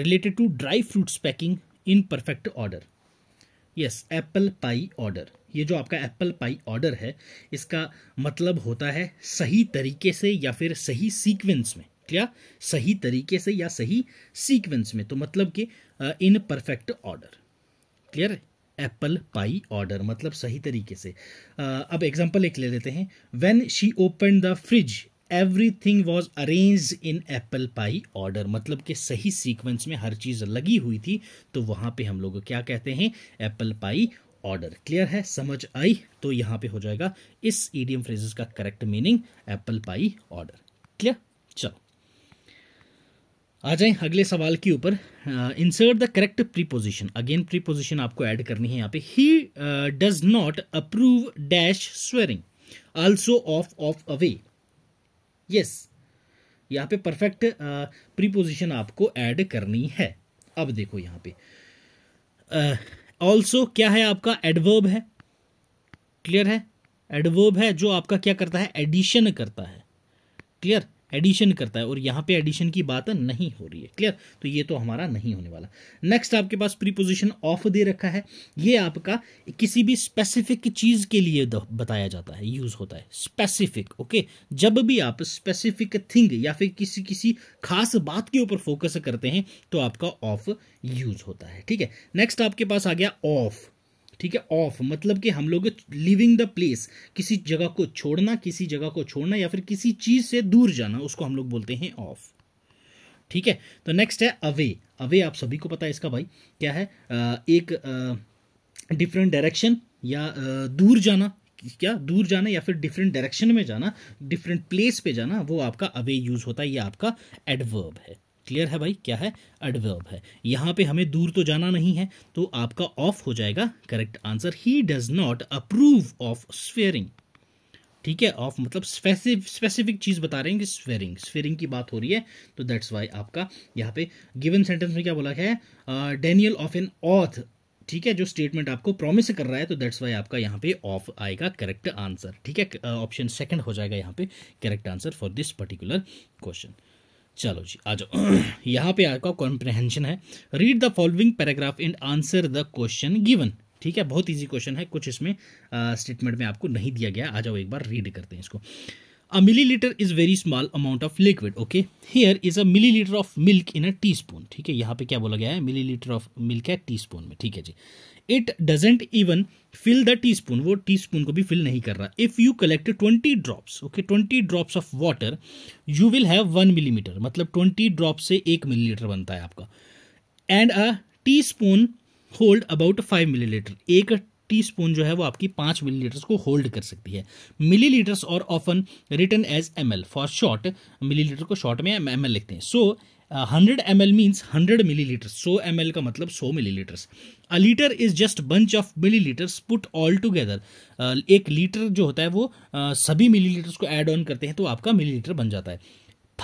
related to dry fruits packing in perfect order yes apple pie order ये जो आपका एप्पल पाई ऑर्डर है इसका मतलब होता है सही तरीके से या फिर सही सीक्वेंस में क्लियर सही तरीके से या सही सीक्वेंस में तो मतलब कि इन परफेक्ट ऑर्डर क्लियर है एप्पल पाई ऑर्डर मतलब सही तरीके से अब एग्जाम्पल एक ले लेते हैं when she open the fridge everything was arrange in apple pie order मतलब कि सही सीक्वेंस में हर चीज़ लगी हुई थी तो वहाँ पे हम लोग क्या कहते हैं एप्पल पाई ऑर्डर क्लियर है समझ आई तो यहाँ पे हो जाएगा इस ईडीएम फ्रेजेस का correct meaning apple pie order clear चलो आ जाए अगले सवाल के ऊपर insert the correct preposition again preposition आपको ऐड करनी है यहाँ पे he does not approve dash swearing also of of away yes यहाँ पे परफेक्ट प्रीपोजिशन आपको ऐड करनी है अब देखो यहाँ पे ऑल्सो uh, क्या है आपका एडवर्ब है क्लियर है एडवर्ब है जो आपका क्या करता है एडिशन करता है क्लियर एडिशन करता है और यहाँ पे एडिशन की बात नहीं हो रही है क्लियर तो ये तो हमारा नहीं होने वाला नेक्स्ट आपके पास प्रीपोजिशन ऑफ दे रखा है ये आपका किसी भी स्पेसिफिक चीज़ के लिए बताया जाता है यूज़ होता है स्पेसिफिक ओके जब भी आप स्पेसिफिक थिंग या फिर किसी किसी खास बात के ऊपर फोकस करते हैं तो आपका ऑफ यूज़ होता है ठीक है नेक्स्ट आपके पास आ गया ऑफ ठीक है ऑफ मतलब कि हम लोग लिविंग द प्लेस किसी जगह को छोड़ना किसी जगह को छोड़ना या फिर किसी चीज़ से दूर जाना उसको हम लोग बोलते हैं ऑफ ठीक है तो नेक्स्ट है अवे अवे आप सभी को पता है इसका भाई क्या है आ, एक डिफरेंट डायरेक्शन या आ, दूर जाना क्या दूर जाना या फिर डिफरेंट डायरेक्शन में जाना डिफरेंट प्लेस पे जाना वो आपका अवे यूज़ होता है ये आपका एडवर्ब है क्लियर है भाई क्या है एडवर्ब है यहाँ पे हमें दूर तो जाना नहीं है तो आपका ऑफ हो जाएगा correct answer he does not approve of swearing ठीक है ऑफ मतलब स्पेसिफिक चीज़ बता रहे हैं कि स्वेयरिंग स्वेयरिंग की बात हो रही है तो दैट्स वाई आपका यहाँ पे गिवन सेंटेंस में क्या बोला है डेनियल ऑफ एन ऑथ ठीक है जो स्टेटमेंट आपको प्रॉमिस कर रहा है तो दैट्स वाई आपका यहाँ पे ऑफ आएगा करेक्ट आंसर ठीक है ऑप्शन uh, सेकंड हो जाएगा यहाँ पे correct answer for this particular question चलो जी आ जाओ यहाँ पे आपका कॉम्प्रहेंशन है read the following paragraph and answer the question given ठीक है बहुत इजी क्वेश्चन है कुछ इसमें स्टेटमेंट में आपको नहीं दिया गया आ जाओ एक बार रीड करते हैं इसको a millilitre is very small amount of liquid okay here is a millilitre of milk in a teaspoon ठीक है यहाँ पे क्या बोला गया है मिली लीटर ऑफ मिल्क है टी स्पून में ठीक है जी it doesn't even fill the teaspoon वो टी स्पून को भी फिल नहीं कर रहा if you collect twenty drops okay twenty drops of water you will have one millimetre मतलब ट्वेंटी ड्रॉप से एक मिलीलीटर बनता है आपका and a teaspoon hold about five millilitre एक टी स्पून जो है वो आपकी मिली मिलीलीटर्स को होल्ड कर सकती है मिलीलीटर्स और often written as M L for short millilitre को शॉर्ट में एम एल लिखते हैं so hundred M L means hundred millilitre so M L का मतलब सौ millilitres a litre is just bunch of millilitres put all together एक litre जो होता है वो uh, सभी मिली लीटर्स को एड ऑन करते हैं तो आपका मिली लीटर बन जाता है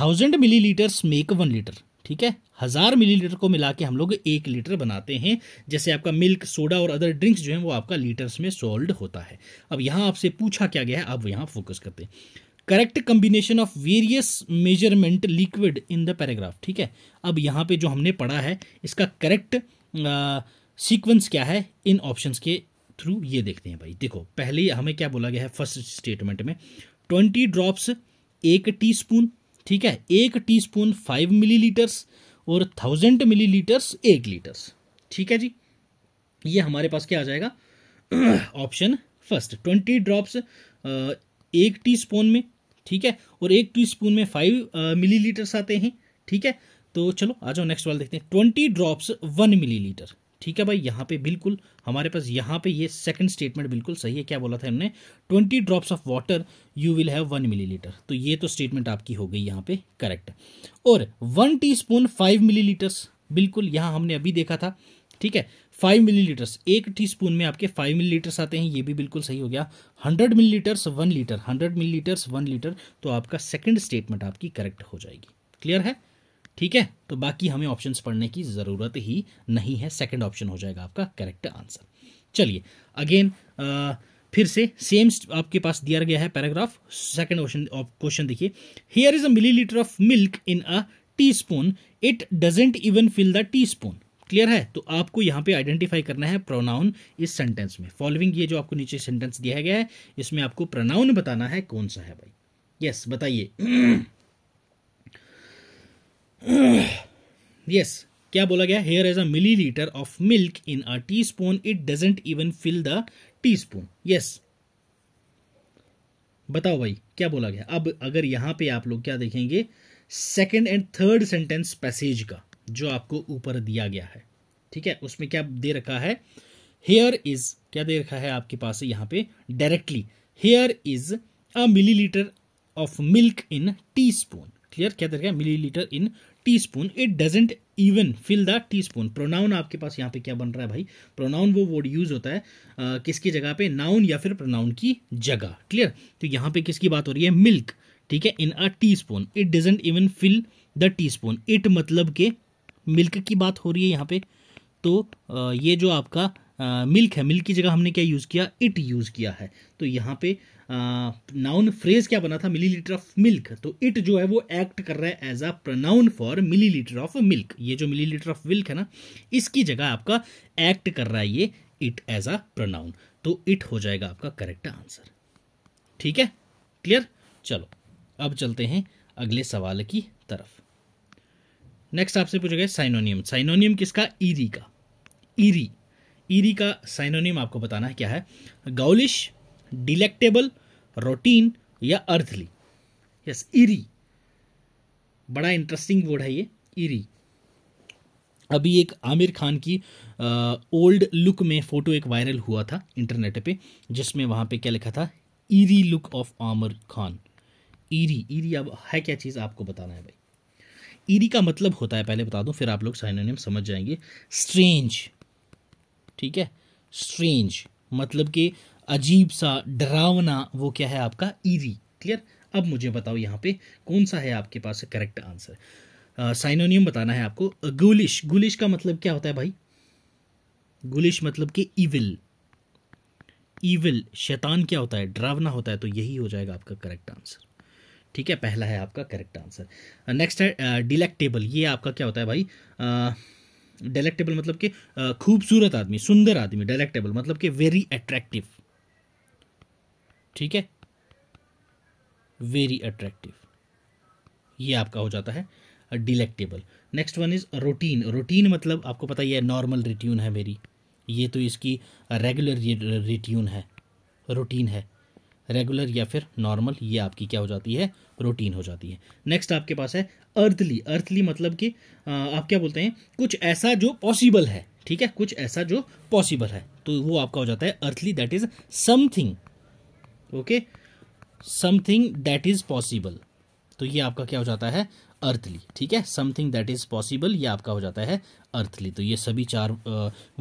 थाउजेंड मिली लीटर्स मेक वन लीटर ठीक है हज़ार मिली लीटर को मिला के हम लोग एक लीटर बनाते हैं जैसे आपका मिल्क सोडा और अदर ड्रिंक्स जो है वो आपका लीटर्स में सोल्ड होता है अब यहाँ आपसे पूछा क्या गया है आप यहाँ फोकस करते हैं correct combination of various measurement liquid in the paragraph ठीक है अब यहाँ पे जो हमने पढ़ा है इसका करेक्ट सीक्वेंस क्या है इन ऑप्शंस के थ्रू ये देखते हैं भाई देखो पहले हमें क्या बोला गया है फर्स्ट स्टेटमेंट में ट्वेंटी ड्रॉप्स एक स्पून ठीक है एक टी स्पून फाइव लीटर्स और थाउजेंड मिली लीटर्स एक लीटर्स ठीक है जी ये हमारे पास क्या आ जाएगा ऑप्शन फर्स्ट ट्वेंटी ड्रॉप्स एक टी स्पून में ठीक है और एक टी स्पून में फाइव मिली लीटर्स आते हैं ठीक है तो चलो आ जाओ नेक्स्ट वाला देखते हैं twenty drops one millilitre ठीक है भाई यहाँ पे बिल्कुल हमारे पास यहाँ पे ये सेकंड स्टेटमेंट बिल्कुल सही है क्या बोला था हमने twenty drops of water you will have one millilitre तो ये तो स्टेटमेंट आपकी हो गई यहाँ पे करेक्ट और वन टीस्पून फाइव मिलीलीटर्स बिल्कुल यहाँ हमने अभी देखा था ठीक है फाइव मिलीलीटर्स एक टी स्पून में आपके फाइव मिलीलीटर्स आते हैं ये भी बिल्कुल सही हो गया hundred millilitres one litre hundred millilitres one litre तो आपका सेकेंड स्टेटमेंट आपकी करेक्ट हो जाएगी क्लियर है ठीक है तो बाकी हमें ऑप्शंस पढ़ने की ज़रूरत ही नहीं है सेकेंड ऑप्शन हो जाएगा आपका करेक्ट आंसर चलिए अगेन फिर से सेम आपके पास दिया गया है पैराग्राफ सेकंड ऑप्शन क्वेश्चन देखिए here is a millilitre of milk in a teaspoon it doesn't even fill the teaspoon clear है तो आपको यहाँ पे आइडेंटिफाई करना है प्रोनाउन इस सेंटेंस में फॉलोइंग ये जो आपको नीचे सेंटेंस दिया गया है इसमें आपको प्रोनाउन बताना है कौन सा है भाई यस बताइए यस क्या बोला गया here is a millilitre of milk in a teaspoon it doesn't even fill the teaspoon yes बताओ भाई क्या बोला गया अब अगर यहां पे आप लोग क्या देखेंगे second and third sentence passage का जो आपको ऊपर दिया गया है ठीक है उसमें क्या दे रखा है हेयर इज क्या दे रखा है आपके पास यहाँ पे directly here is a millilitre of milk in teaspoon clear क्या दे रखा है millilitre in teaspoon it doesn't even fill the teaspoon pronoun आपके पास यहाँ पे क्या बन रहा है भाई प्रोनाउन वो वर्ड यूज होता है आ, किसकी जगह पे नाउन या फिर प्रोनाउन की जगह क्लियर तो यहाँ पे किसकी बात हो रही है मिल्क ठीक है in a teaspoon it doesn't even fill the teaspoon it मतलब के मिल्क की बात हो रही है यहाँ पे तो ये जो आपका मिल्क है मिल्क की जगह हमने क्या यूज़ किया इट यूज़ किया है तो यहाँ पे नाउन फ्रेज क्या बना था मिली लीटर ऑफ मिल्क तो इट जो है वो एक्ट कर रहा है as a pronoun for millilitre of milk ये जो मिली लीटर ऑफ मिल्क है ना इसकी जगह आपका एक्ट कर रहा है ये इट एज अ प्रनाउन तो इट हो जाएगा आपका करेक्ट आंसर ठीक है क्लियर चलो अब चलते हैं अगले सवाल की तरफ नेक्स्ट आपसे पूछा गया साइनोनियम साइनोनियम किसका ईरी का ईरी ईरी का साइनोनियम आपको बताना है क्या है गाउलिश डिलेक्टेबल रोटीन या अर्थली यस ईरी बड़ा इंटरेस्टिंग वर्ड है ये ईरी अभी एक आमिर खान की आ, ओल्ड लुक में फ़ोटो एक वायरल हुआ था इंटरनेट पे जिसमें वहां पे क्या लिखा था eerie look of Aamir Khan eerie eerie अब है क्या चीज़ आपको बताना है भाई ईरी का मतलब होता है पहले बता दूं फिर आप लोग साइनोनिम समझ जाएंगे स्ट्रेंज ठीक है स्ट्रेंज मतलब कि अजीब सा डरावना वो क्या है आपका ईरी क्लियर अब मुझे बताओ यहाँ पे कौन सा है आपके पास करेक्ट आंसर साइनोनियम बताना है आपको गुलिश गुलिश का मतलब क्या होता है भाई गुलिश मतलब कि इविल इविल शैतान क्या होता है डरावना होता है तो यही हो जाएगा आपका करेक्ट आंसर ठीक है पहला है आपका करेक्ट आंसर नेक्स्ट है डिलेक्टेबल uh, ये आपका क्या होता है भाई डिलेक्टेबल uh, मतलब कि uh, खूबसूरत आदमी सुंदर आदमी डिलेक्टेबल मतलब कि वेरी अट्रैक्टिव ठीक है वेरी अट्रैक्टिव ये आपका हो जाता है delectable next one is routine routine मतलब आपको पता ही है नॉर्मल रिट्यून है मेरी ये तो इसकी रेगुलर रिट्यून है रूटीन है रेगुलर या फिर नॉर्मल ये आपकी क्या हो जाती है रूटीन हो जाती है नेक्स्ट आपके पास है अर्थली अर्थली मतलब कि आप क्या बोलते हैं कुछ ऐसा जो पॉसिबल है ठीक है कुछ ऐसा जो पॉसिबल है तो वो आपका हो जाता है earthly that is something okay something that is possible तो ये आपका क्या हो जाता है अर्थली ठीक है समथिंग दैट इज पॉसिबल ये आपका हो जाता है अर्थली तो ये सभी चार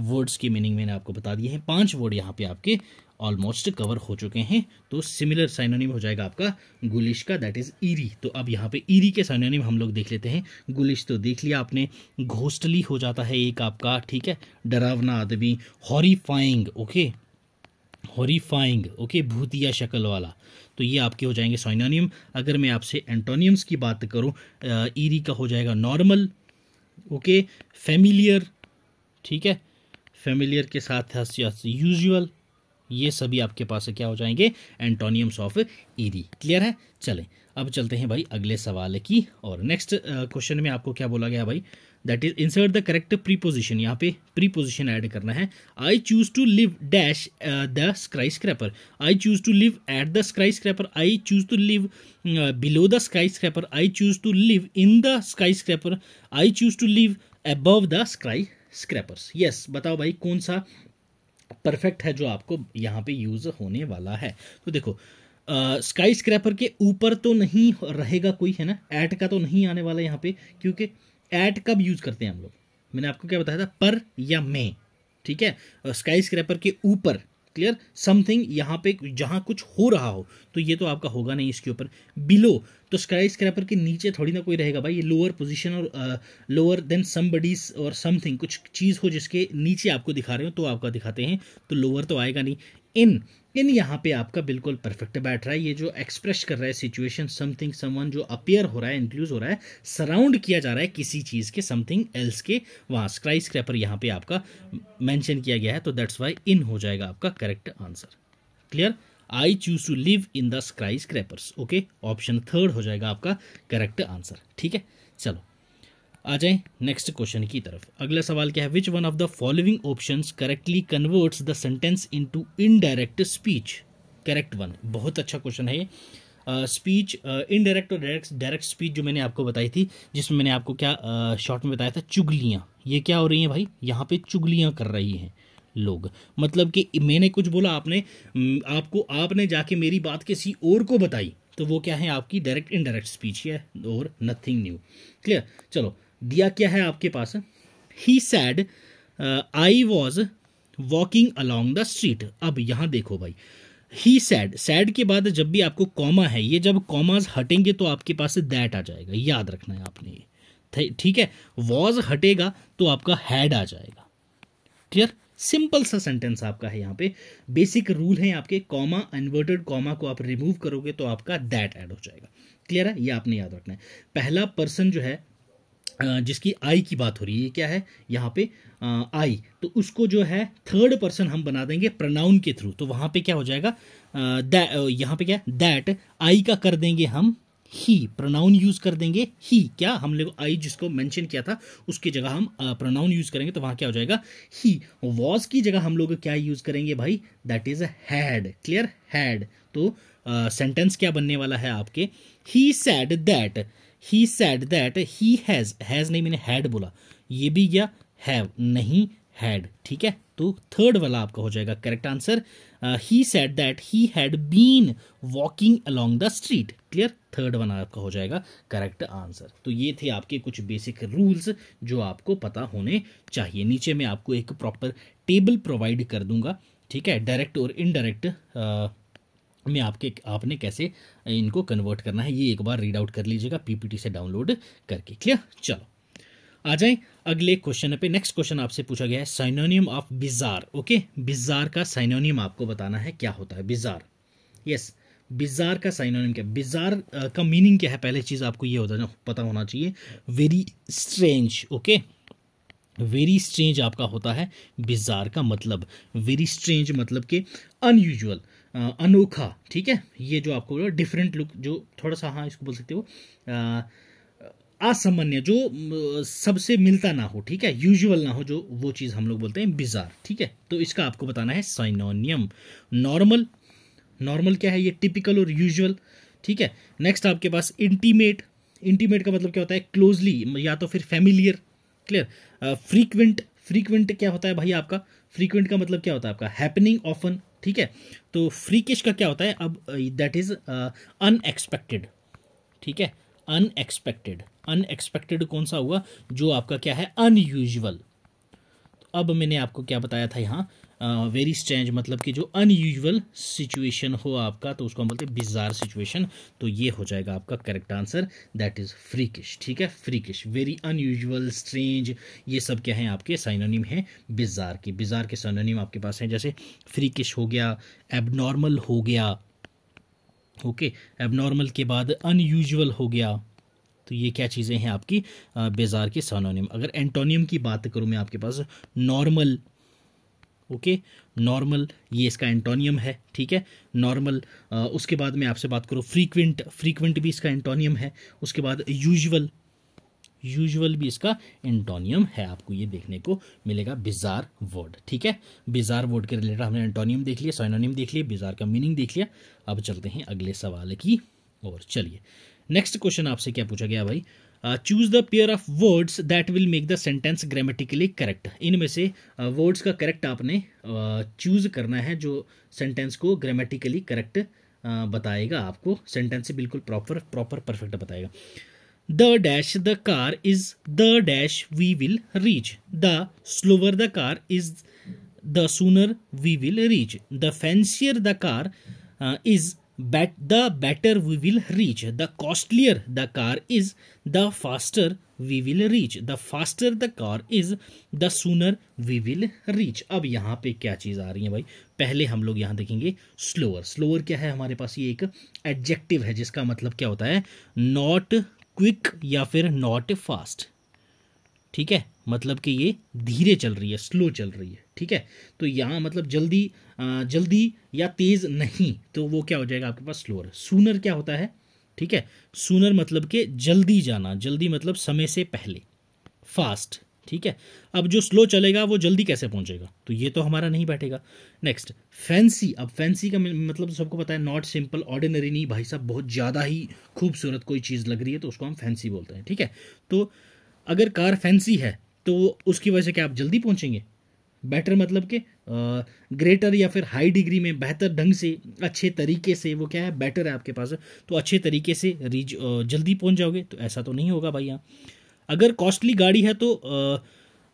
वर्ड्स की मीनिंग मैंने आपको बता दिए हैं पांच वर्ड यहाँ पे आपके ऑलमोस्ट कवर हो चुके हैं तो सिमिलर साइनोनिम हो जाएगा आपका गुलिश का दैट इज़ ईरी तो अब यहाँ पे ईरी के साइनोनिम हम लोग देख लेते हैं गुलिश तो देख लिया आपने घोस्टली हो जाता है एक आपका ठीक है डरावना आदमी हॉरीफाइंग ओके हॉरीफाइंग ओके भूतिया शक्ल वाला तो ये आपके हो जाएंगे साइनोनियम अगर मैं आपसे एंटोनियम्स की बात करूँ ईरी का हो जाएगा नॉर्मल ओके फेमिलियर ठीक है फेमिलियर के साथ यूजुअल ये सभी आपके पास क्या हो जाएंगे एंटोनियम्स ऑफ ईरी क्लियर है चलें अब चलते हैं भाई अगले सवाल की और नेक्स्ट क्वेश्चन में आपको क्या बोला गया भाई that is insert the correct preposition यहाँ पे प्रीपोजिशन ऐड करना है I choose to live dash the skyscraper I choose to live at the skyscraper I choose to live below the skyscraper I choose to live in the skyscraper I choose to live above the skyscrapers yes बताओ भाई कौन सा perfect है जो आपको यहाँ पे use होने वाला है तो देखो स्काई स्क्रैपर के ऊपर तो नहीं रहेगा कोई है ना ऐट का तो नहीं आने वाला यहाँ पे क्योंकि ऐट कब यूज़ करते हैं हम लोग मैंने आपको क्या बताया था पर या में ठीक है स्काई स्क्रैपर के ऊपर क्लियर समथिंग यहाँ पे जहाँ कुछ हो रहा हो तो ये तो आपका होगा नहीं इसके ऊपर बिलो तो स्काई स्क्रैपर के नीचे थोड़ी ना कोई रहेगा भाई ये लोअर पोजिशन और लोअर देन सम और समथिंग कुछ चीज़ हो जिसके नीचे आपको दिखा रहे हो तो आपका दिखाते हैं तो लोअर तो आएगा नहीं इन इन यहाँ पे आपका बिल्कुल परफेक्ट बैठ रहा है ये जो एक्सप्रेस कर रहा है सिचुएशन समथिंग समवन जो अपेयर हो रहा है इंक्लूज हो रहा है सराउंड किया जा रहा है किसी चीज़ के समथिंग एल्स के वहाँ स्क्राई स्क्रैपर यहाँ पे आपका मेंशन किया गया है तो दैट्स वाई इन हो जाएगा आपका correct answer clear I choose to live in the skyscrapers okay option third हो जाएगा आपका करेक्ट आंसर ठीक है चलो आ जाए नेक्स्ट क्वेश्चन की तरफ अगला सवाल क्या है which one of the following option correctly converts the sentence into indirect speech correct one बहुत अच्छा क्वेश्चन है ये स्पीच uh, इनडायरेक्ट uh, और डायरेक्ट डायरेक्ट स्पीच जो मैंने आपको बताई थी जिसमें मैंने आपको क्या शॉर्ट uh, में बताया था चुगलियाँ ये क्या हो रही हैं भाई यहाँ पे चुगलियाँ कर रही हैं लोग मतलब कि मैंने कुछ बोला आपने आपको आपने जाके मेरी बात किसी और को बताई तो वो क्या है आपकी डायरेक्ट इनडायरेक्ट स्पीच है और नथिंग न्यू क्लियर चलो दिया क्या है आपके पास he said I was walking along the street अब यहां देखो भाई ही सैड सैड के बाद जब भी आपको कॉमा है ये जब कॉमाज हटेंगे तो आपके पास दैट आ जाएगा याद रखना है आपने ये ठीक है वॉज हटेगा तो आपका हैड आ जाएगा क्लियर सिंपल सा सेंटेंस आपका है यहाँ पे बेसिक रूल है आपके कॉमा इन्वर्टेड कॉमा को आप रिमूव करोगे तो आपका दैट ऐड हो जाएगा क्लियर है ये आपने याद रखना है पहला पर्सन जो है जिसकी आई की बात हो रही है क्या है यहाँ पे आई तो उसको जो है थर्ड पर्सन हम बना देंगे प्रनाउन के थ्रू तो वहाँ पे क्या हो जाएगा आ, यहाँ पे क्या दैट आई का कर देंगे हम ही प्रोनाउन यूज कर देंगे ही क्या हमने आई जिसको मेंशन किया था उसकी जगह हम प्रोनाउन यूज करेंगे तो वहां क्या हो जाएगा ही वॉज की जगह हम लोग क्या यूज करेंगे भाई that is had clear had तो सेंटेंस uh, क्या बनने वाला है आपके he said that he said that he has has नहीं मैंने हैड बोला ये भी गया हैव नहीं हैड ठीक है तो थर्ड वाला आपका हो जाएगा correct answer he said that he had been walking along the street clear third one आपका हो जाएगा करेक्ट आंसर तो ये थे आपके कुछ बेसिक रूल्स जो आपको पता होने चाहिए नीचे मैं आपको एक प्रॉपर टेबल प्रोवाइड कर दूंगा ठीक है डायरेक्ट और इनडायरेक्ट uh, में आपके आपने कैसे इनको कन्वर्ट करना है ये एक बार रीड आउट कर लीजिएगा पीपीटी से डाउनलोड करके क्लियर चलो आ जाएं अगले क्वेश्चन पे नेक्स्ट क्वेश्चन आपसे पूछा गया है synonym of bizarre okay bizarre का साइनोनियम आपको बताना है क्या होता है बिजार यस बिजार का साइनोनियम क्या बिजार का मीनिंग क्या है पहले चीज़ आपको ये होता पता होना चाहिए very strange okay very strange आपका होता है बिजार का मतलब वेरी स्ट्रेंज मतलब के अनयूजल अनोखा ठीक है ये जो आपको डिफरेंट लुक जो थोड़ा सा हाँ इसको बोल सकते हो असामान्य जो सबसे मिलता ना हो ठीक है यूजुअल ना हो जो वो चीज़ हम लोग बोलते हैं बिजार ठीक है तो इसका आपको बताना है साइनोनियम नॉर्मल नॉर्मल क्या है ये टिपिकल और यूजुअल ठीक है नेक्स्ट आपके पास इंटीमेट इंटीमेट का मतलब क्या होता है क्लोजली या तो फिर फैमिलियर क्लियर फ्रीक्वेंट फ्रीक्वेंट क्या होता है भाई आपका फ्रीक्वेंट का मतलब क्या होता है आपका हैपनिंग ऑफन ठीक है तो फ्रीकिश का क्या होता है अब दैट इज़ अनएक्सपेक्टेड ठीक है अनएक्सपेक्टेड अनएक्सपेक्टेड कौन सा हुआ जो आपका क्या है अनयूजल तो अब मैंने आपको क्या बताया था यहाँ वेरी स्ट्रेंज मतलब कि जो अनयूजल सिचुएशन हो आपका तो उसको हम बोलते हैं बिजार सिचुएशन तो ये हो जाएगा आपका correct answer that is freakish ठीक है फ्रीकिश वेरी अनयूजल स्ट्रेंज ये सब क्या है आपके साइनोनिम हैं बिजार के बिजार के साइनोनिम आपके पास हैं जैसे फ्रीकिश हो गया एबनॉर्मल हो गया ओके okay, एबनॉर्मल के बाद अनयूजल हो गया तो ये क्या चीज़ें हैं आपकी बेजार के सोनोनियम अगर एंटोनियम की बात करूँ मैं आपके पास नॉर्मल ओके नॉर्मल ये इसका एंटोनियम है ठीक है नॉर्मल उसके बाद मैं आपसे बात करूँ फ्रीक्वेंट फ्रीक्वेंट भी इसका एंटोनियम है उसके बाद यूजुअल यूजुअल भी इसका एंटोनियम है आपको ये देखने को मिलेगा बिजार वर्ड ठीक है बिजार वर्ड के रिलेटेड हमने एंटोनियम देख लिया सोनोनियम देख लिया बिजार का मीनिंग देख लिया अब चलते हैं अगले सवाल की और चलिए नेक्स्ट क्वेश्चन आपसे क्या पूछा गया भाई choose the pair of words that will make the sentence grammatically correct इनमें से वर्ड्स uh, का करेक्ट आपने चूज uh, करना है जो सेंटेंस को ग्रामेटिकली करेक्ट uh, बताएगा आपको सेंटेंस से बिल्कुल प्रॉपर प्रॉपर परफेक्ट बताएगा the dash the car is the dash we will reach the slower the car is the sooner we will reach the fancier the car is bet the better we will reach the costlier the car is the faster we will reach the faster the car is the sooner we will reach अब यहाँ पे क्या चीज आ रही है भाई पहले हम लोग यहाँ देखेंगे स्लोअर स्लोअर क्या है हमारे पास ये एक एडजेक्टिव है जिसका मतलब क्या होता है नॉट क्विक या फिर नॉट फास्ट ठीक है मतलब कि ये धीरे चल रही है स्लो चल रही है ठीक है तो यहाँ मतलब जल्दी जल्दी या तेज़ नहीं तो वो क्या हो जाएगा आपके पास स्लोअर सूनर क्या होता है ठीक है सूनर मतलब के जल्दी जाना जल्दी मतलब समय से पहले फास्ट ठीक है अब जो स्लो चलेगा वो जल्दी कैसे पहुंचेगा तो ये तो हमारा नहीं बैठेगा नेक्स्ट फैंसी अब फैंसी का मतलब तो सबको पता है नॉट सिंपल ऑर्डिनरी नहीं भाई साहब बहुत ज़्यादा ही खूबसूरत कोई चीज़ लग रही है तो उसको हम फैंसी बोलते हैं ठीक है तो अगर कार फैंसी है तो उसकी वजह से क्या आप जल्दी पहुँचेंगे बेटर मतलब कि ग्रेटर या फिर हाई डिग्री में बेहतर ढंग से अच्छे तरीके से वो क्या है बेटर है आपके पास तो अच्छे तरीके से रीच जल्दी पहुंच जाओगे तो ऐसा तो नहीं होगा भाई यहाँ अगर कॉस्टली गाड़ी है तो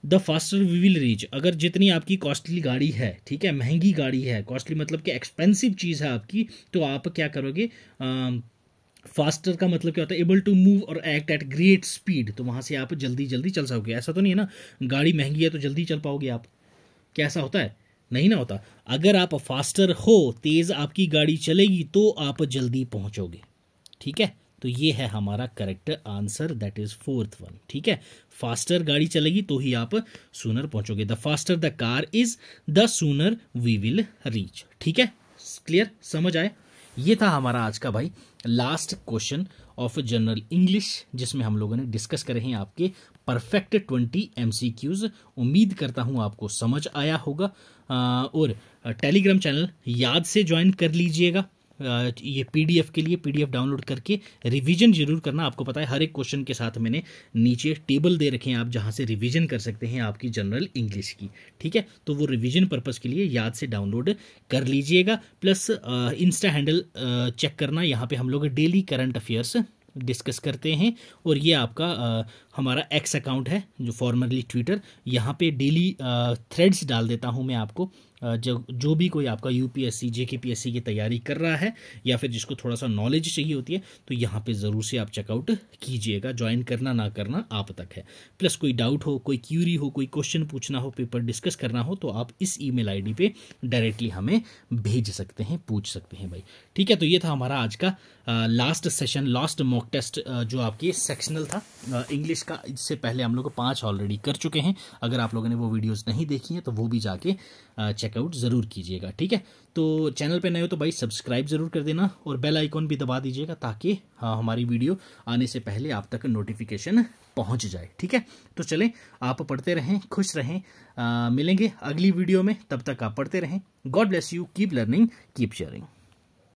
the faster we will reach अगर जितनी आपकी कॉस्टली गाड़ी है ठीक है महंगी गाड़ी है कॉस्टली मतलब कि एक्सपेंसिव चीज़ है आपकी तो आप क्या करोगे फास्टर का मतलब क्या होता है एबल टू मूव और एक्ट एट ग्रेट स्पीड तो वहाँ से आप जल्दी जल्दी चल सकोगे ऐसा तो नहीं है ना गाड़ी महंगी है तो जल्दी चल पाओगे आप क्या ऐसा होता है नहीं ना होता अगर आप फास्टर हो तेज़ आपकी गाड़ी चलेगी तो आप जल्दी पहुंचोगे ठीक है तो ये है हमारा correct answer that is fourth one ठीक है फास्टर गाड़ी चलेगी तो ही आप सूनर पहुंचोगे the faster the car is the sooner we will reach ठीक है क्लियर समझ आए ये था हमारा आज का भाई last question of general English जिसमें हम लोगों ने डिस्कस करे हैं आपके परफेक्ट ट्वेंटी एम उम्मीद करता हूँ आपको समझ आया होगा और टेलीग्राम चैनल याद से ज्वाइन कर लीजिएगा ये पीडीएफ के लिए पीडीएफ डाउनलोड करके रिवीजन जरूर करना आपको पता है हर एक क्वेश्चन के साथ मैंने नीचे टेबल दे रखे हैं आप जहाँ से रिवीजन कर सकते हैं आपकी जनरल इंग्लिश की ठीक है तो वो रिवीजन पर्पज़ के लिए याद से डाउनलोड कर लीजिएगा प्लस इंस्टा हैंडल चेक करना यहाँ पे हम लोग डेली करंट अफेयर्स डिस्कस करते हैं और ये आपका आ, हमारा एक्स अकाउंट है जो फॉर्मरली ट्विटर यहाँ पे डेली थ्रेड्स डाल देता हूँ मैं आपको जो जो भी कोई आपका यू पी एस सी की तैयारी कर रहा है या फिर जिसको थोड़ा सा नॉलेज चाहिए होती है तो यहाँ पे ज़रूर से आप चेकआउट कीजिएगा ज्वाइन करना ना करना आप तक है प्लस कोई डाउट हो कोई क्यूरी हो कोई क्वेश्चन पूछना हो पेपर डिस्कस करना हो तो आप इस ईमेल आईडी पे डायरेक्टली हमें भेज सकते हैं पूछ सकते हैं भाई ठीक है तो ये था हमारा आज का last session last mock test जो आपकी सेक्शनल था इंग्लिश का इससे पहले हम लोग पाँच ऑलरेडी कर चुके हैं अगर आप लोगों ने वो वीडियोस नहीं देखी हैं तो वो भी जाके चेकआउट ज़रूर कीजिएगा ठीक है तो चैनल पे नए हो तो भाई सब्सक्राइब ज़रूर कर देना और बेल आइकॉन भी दबा दीजिएगा ताकि हाँ, हमारी वीडियो आने से पहले आप तक नोटिफिकेशन पहुंच जाए ठीक है तो चलें आप पढ़ते रहें खुश रहें मिलेंगे अगली वीडियो में तब तक आप पढ़ते रहें God bless you keep learning keep sharing